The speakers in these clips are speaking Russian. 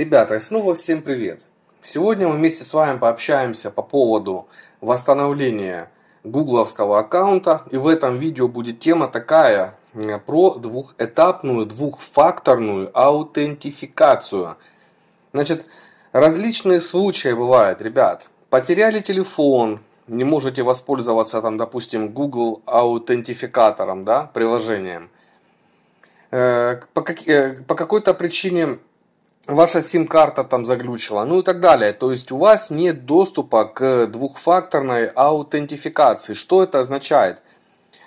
Ребята, и снова всем привет! Сегодня мы вместе с вами пообщаемся по поводу восстановления гугловского аккаунта. И в этом видео будет тема такая э, про двухэтапную, двухфакторную аутентификацию. Значит, различные случаи бывают, ребят. Потеряли телефон, не можете воспользоваться, там, допустим, Google аутентификатором, да, приложением. Э, по, как, э, какой-то причине ваша сим-карта там заглючила, ну и так далее. То есть у вас нет доступа к двухфакторной аутентификации. Что это означает?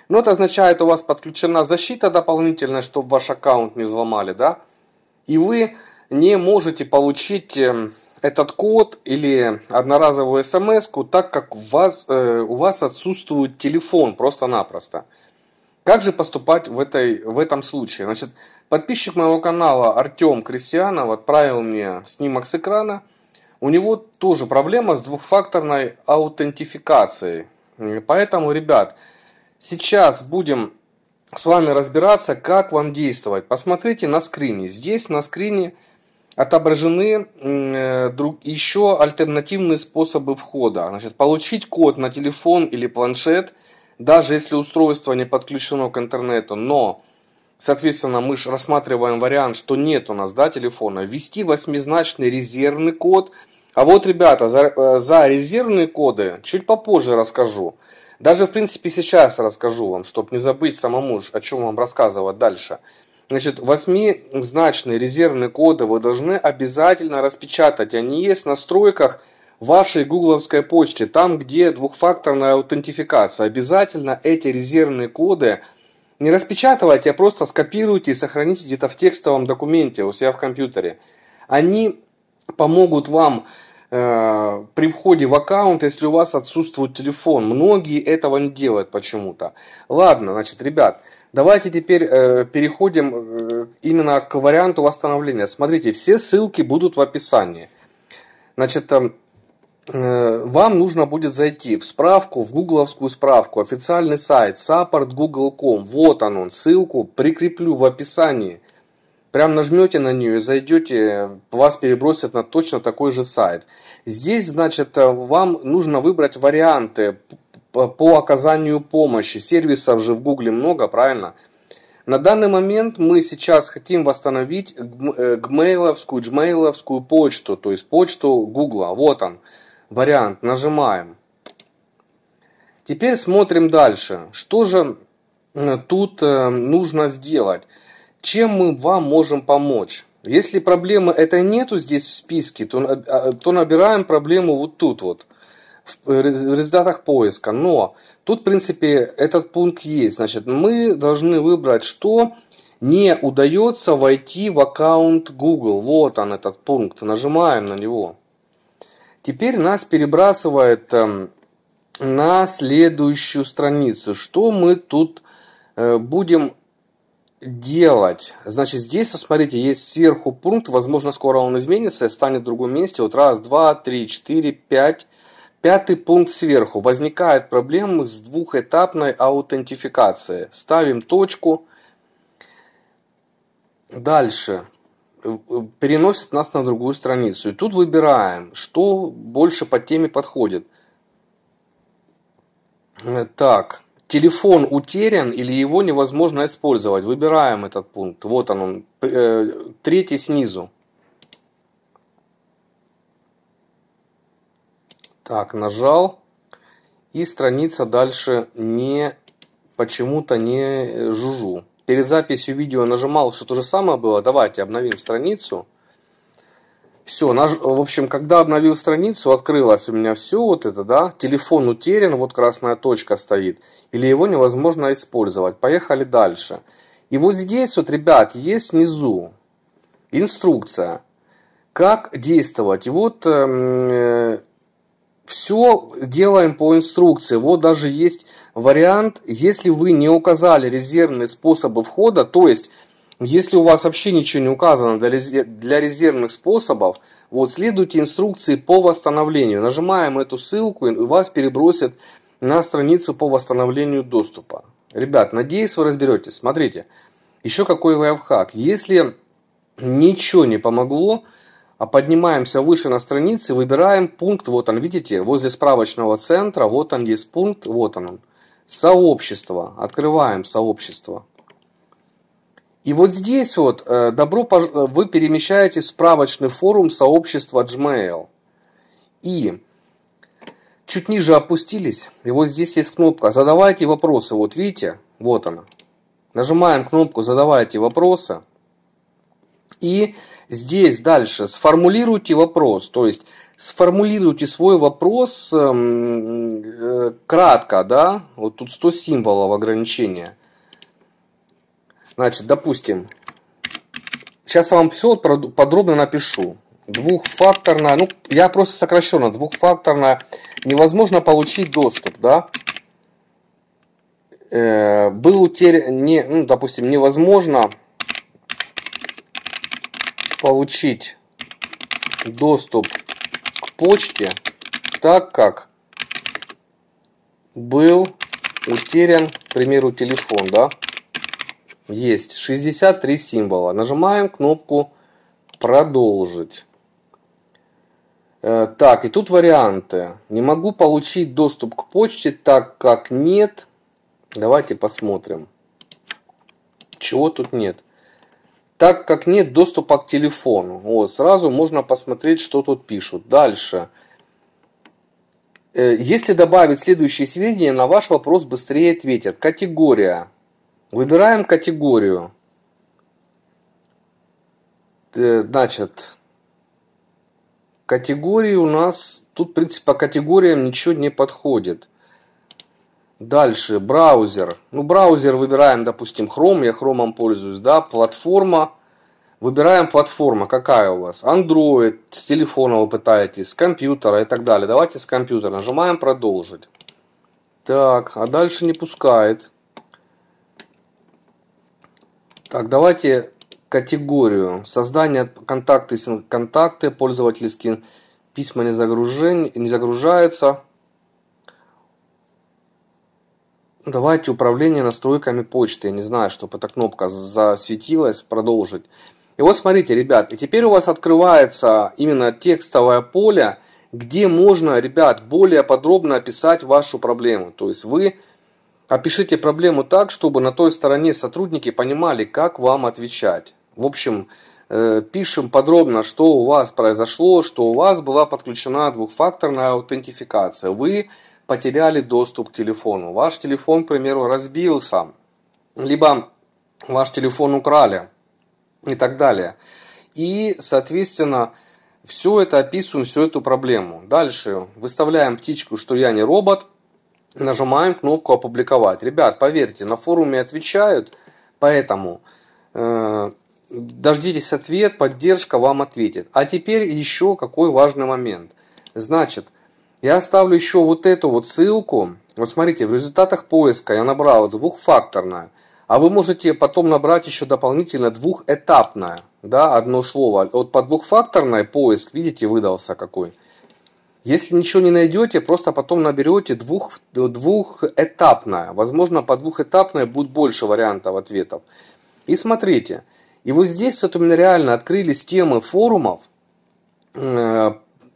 Ну, это означает, у вас подключена защита дополнительная, чтобы ваш аккаунт не взломали, да? И вы не можете получить эм, этот код или одноразовую смс так как у вас, э, у вас отсутствует телефон просто-напросто. Как же поступать в, этой, в этом случае? Значит, подписчик моего канала Артем Крестьянов отправил мне снимок с экрана. У него тоже проблема с двухфакторной аутентификацией. Поэтому, ребят, сейчас будем с вами разбираться, как вам действовать. Посмотрите на скрине. Здесь на скрине отображены еще альтернативные способы входа. Значит, получить код на телефон или планшет – даже если устройство не подключено к интернету, но, соответственно, мы же рассматриваем вариант, что нет у нас да, телефона, ввести восьмизначный резервный код. А вот, ребята, за, э, за резервные коды чуть попозже расскажу. Даже, в принципе, сейчас расскажу вам, чтобы не забыть самому, о чем вам рассказывать дальше. Значит, восьмизначные резервные коды вы должны обязательно распечатать. Они есть в настройках вашей гугловской почте, там, где двухфакторная аутентификация, обязательно эти резервные коды не распечатывайте, а просто скопируйте и сохраните где-то в текстовом документе у себя в компьютере. Они помогут вам э, при входе в аккаунт, если у вас отсутствует телефон. Многие этого не делают почему-то. Ладно, значит, ребят, давайте теперь э, переходим э, именно к варианту восстановления. Смотрите, все ссылки будут в описании. Значит, э, Э, вам нужно будет зайти в справку, в гугловскую справку, официальный сайт support.google.com. Вот он, он, ссылку прикреплю в описании. Прям нажмете на нее и зайдете, вас перебросят на точно такой же сайт. Здесь, значит, э, вам нужно выбрать варианты по оказанию помощи. Сервисов же в Гугле много, правильно? На данный момент мы сейчас хотим восстановить гм, э, гмейловскую, джмейловскую почту, то есть почту Гугла. Вот он вариант нажимаем. Теперь смотрим дальше. Что же э, тут э, нужно сделать? Чем мы вам можем помочь? Если проблемы этой нету здесь в списке, то, э, то набираем проблему вот тут вот в результатах поиска. Но тут, в принципе, этот пункт есть. Значит, мы должны выбрать, что не удается войти в аккаунт Google. Вот он, этот пункт. Нажимаем на него. Теперь нас перебрасывает эм, на следующую страницу. Что мы тут э, будем делать? Значит, здесь, смотрите, есть сверху пункт, возможно, скоро он изменится, станет в другом месте. Вот раз, два, три, четыре, пять. Пятый пункт сверху. Возникает проблема с двухэтапной аутентификацией. Ставим точку. Дальше. Э, переносит нас на другую страницу. И тут выбираем, что больше по теме подходит. Э, так, телефон утерян или его невозможно использовать. Выбираем этот пункт. Вот он, он э, третий снизу. Так, нажал. И страница дальше не почему-то не жужу перед записью видео нажимал, что то же самое было. Давайте обновим страницу. Все, наж... в общем, когда обновил страницу, открылось у меня все вот это, да, телефон утерян, вот красная точка стоит, или его невозможно использовать. Поехали дальше. И вот здесь вот, ребят, есть внизу инструкция, как действовать. И вот эм, э, все делаем по инструкции. Вот даже есть Вариант, если вы не указали резервные способы входа, то есть если у вас вообще ничего не указано для резервных способов, вот следуйте инструкции по восстановлению. Нажимаем эту ссылку и вас перебросят на страницу по восстановлению доступа. Ребят, надеюсь вы разберетесь. Смотрите, еще какой лайфхак. Если ничего не помогло, а поднимаемся выше на странице, выбираем пункт, вот он, видите, возле справочного центра, вот он есть пункт, вот он он. Сообщество. Открываем сообщество. И вот здесь вот э, добро пож... Э, вы перемещаетесь в справочный форум сообщества Gmail. И чуть ниже опустились, и вот здесь есть кнопка «Задавайте вопросы». Вот видите, вот она. Нажимаем кнопку «Задавайте вопросы». И здесь дальше сформулируйте вопрос. То есть сформулируйте свой вопрос эм, э, кратко, да, вот тут 100 символов ограничения. Значит, допустим, сейчас я вам все подробно напишу. Двухфакторная, ну, я просто сокращенно, двухфакторная, невозможно получить доступ, да. Э, был утерян, не, ну, допустим, невозможно получить доступ почте, так как был утерян, к примеру, телефон, да? Есть 63 символа. Нажимаем кнопку «Продолжить». Э, так, и тут варианты. Не могу получить доступ к почте, так как нет. Давайте посмотрим. Чего тут нет? так как нет доступа к телефону. Вот, сразу можно посмотреть, что тут пишут. Дальше. Э, если добавить следующие сведения, на ваш вопрос быстрее ответят. Категория. Выбираем категорию. Э, значит, категории у нас, тут, в принципе, по категориям ничего не подходит. Дальше, браузер. Ну, браузер выбираем, допустим, Chrome, я Chrome пользуюсь, да, платформа. Выбираем платформа, какая у вас. Android, с телефона вы пытаетесь, с компьютера и так далее. Давайте с компьютера. Нажимаем продолжить. Так, а дальше не пускает. Так, давайте категорию. Создание контакты, контакты, пользовательские письма не, загружен, не загружается Ну, давайте управление настройками почты. Я не знаю, чтобы эта кнопка засветилась. Продолжить. И вот смотрите, ребят, и теперь у вас открывается именно текстовое поле, где можно, ребят, более подробно описать вашу проблему. То есть вы опишите проблему так, чтобы на той стороне сотрудники понимали, как вам отвечать. В общем, э, пишем подробно, что у вас произошло, что у вас была подключена двухфакторная аутентификация. Вы потеряли доступ к телефону. Ваш телефон, к примеру, разбился, либо ваш телефон украли и так далее. И, соответственно, все это описываем, всю эту проблему. Дальше выставляем птичку, что я не робот, нажимаем кнопку «Опубликовать». Ребят, поверьте, на форуме отвечают, поэтому э, дождитесь ответ, поддержка вам ответит. А теперь еще какой важный момент. Значит, я оставлю еще вот эту вот ссылку. Вот смотрите, в результатах поиска я набрал двухфакторное. А вы можете потом набрать еще дополнительно двухэтапное, да, одно слово. Вот по двухфакторной поиск, видите, выдался какой. Если ничего не найдете, просто потом наберете двух, двухэтапное. Возможно, по двухэтапное будет больше вариантов ответов. И смотрите, и вот здесь вот у меня реально открылись темы форумов, э,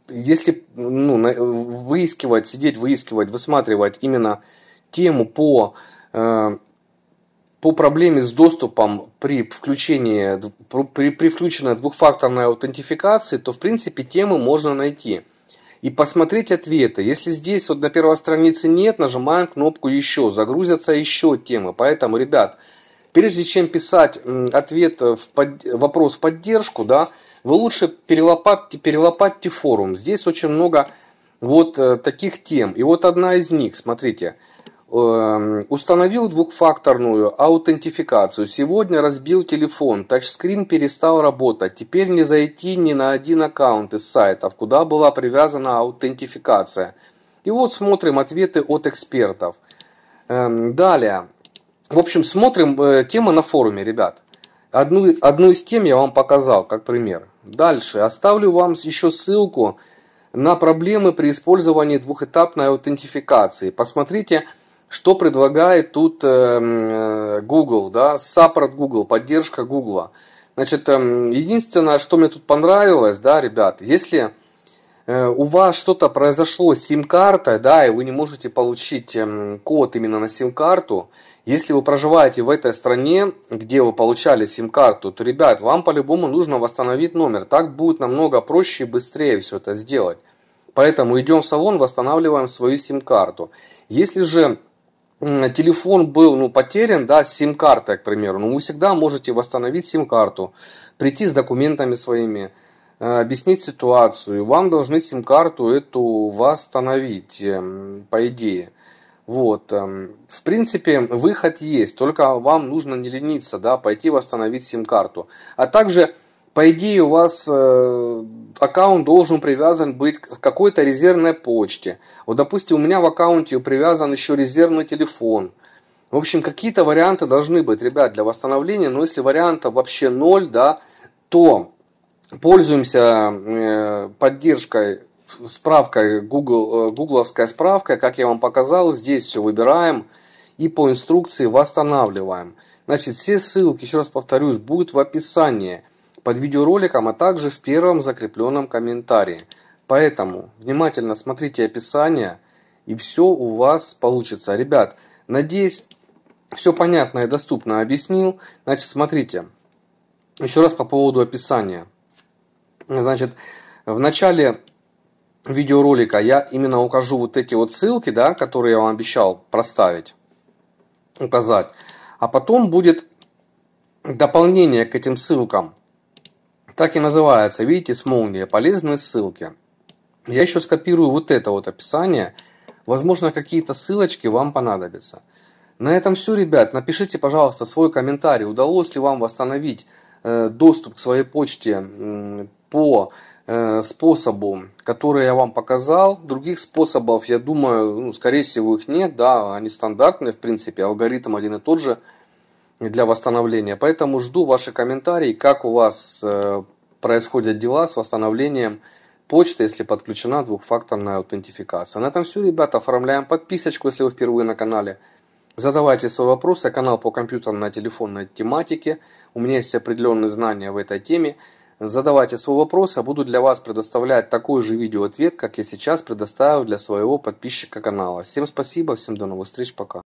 если ну, выискивать, сидеть, выискивать, высматривать именно тему по, э, по проблеме с доступом при включении, при, при включенной двухфакторной аутентификации, то в принципе темы можно найти. И посмотреть ответы. Если здесь вот на первой странице нет, нажимаем кнопку «Еще», загрузятся еще темы. Поэтому, ребят, Прежде чем писать ответ в под... вопрос в поддержку, да, вы лучше перелопатьте, перелопатьте форум. Здесь очень много вот э, таких тем. И вот одна из них, смотрите, эм, установил двухфакторную аутентификацию. Сегодня разбил телефон, тачскрин перестал работать. Теперь не зайти ни на один аккаунт из сайтов, куда была привязана аутентификация. И вот смотрим ответы от экспертов. Эм, далее. В общем, смотрим э, темы на форуме, ребят. Одну, одну из тем я вам показал, как пример. Дальше. Оставлю вам еще ссылку на проблемы при использовании двухэтапной аутентификации. Посмотрите, что предлагает тут э, э Google, да, саппорт Google, поддержка Google. Значит, эм, единственное, что мне тут понравилось, да, ребят, если Э, у вас что-то произошло с сим-картой, да, и вы не можете получить эм, код именно на сим-карту, если вы проживаете в этой стране, где вы получали сим-карту, то, ребят, вам по-любому нужно восстановить номер. Так будет намного проще и быстрее все это сделать. Поэтому идем в салон, восстанавливаем свою сим-карту. Если же телефон был ну, потерян, да, с сим-картой, к примеру, ну, вы всегда можете восстановить сим-карту, прийти с документами своими, Э, объяснить ситуацию. Вам должны сим-карту эту восстановить, эм, по идее. Вот, эм, в принципе, выход есть, только вам нужно не лениться, да, пойти восстановить сим-карту. А также, по идее, у вас э, аккаунт должен привязан быть к какой-то резервной почте. Вот, допустим, у меня в аккаунте привязан еще резервный телефон. В общем, какие-то варианты должны быть, ребят, для восстановления, но если вариантов вообще ноль, да, то пользуемся э, поддержкой справкой, Google, э, гугловская справка, как я вам показал, здесь все выбираем и по инструкции восстанавливаем. Значит, все ссылки, еще раз повторюсь, будут в описании под видеороликом, а также в первом закрепленном комментарии. Поэтому внимательно смотрите описание, и все у вас получится. Ребят, надеюсь, все понятно и доступно объяснил. Значит, смотрите, еще раз по поводу описания. Значит, в начале видеоролика я именно укажу вот эти вот ссылки, да, которые я вам обещал проставить, указать. А потом будет дополнение к этим ссылкам. Так и называется, видите, с молнией, полезные ссылки. Я еще скопирую вот это вот описание. Возможно, какие-то ссылочки вам понадобятся. На этом все, ребят. Напишите, пожалуйста, свой комментарий, удалось ли вам восстановить э, доступ к своей почте по э, способу, который я вам показал. Других способов, я думаю, ну, скорее всего, их нет. Да, они стандартные, в принципе, алгоритм один и тот же для восстановления. Поэтому жду ваши комментарии, как у вас э, происходят дела с восстановлением почты, если подключена двухфакторная аутентификация. На этом все, ребята. Оформляем подписочку, если вы впервые на канале. Задавайте свои вопросы. Канал по компьютерной телефонной тематике. У меня есть определенные знания в этой теме. Задавайте свой вопрос, я а буду для вас предоставлять такой же видеоответ, как я сейчас предоставил для своего подписчика канала. Всем спасибо, всем до новых встреч, пока.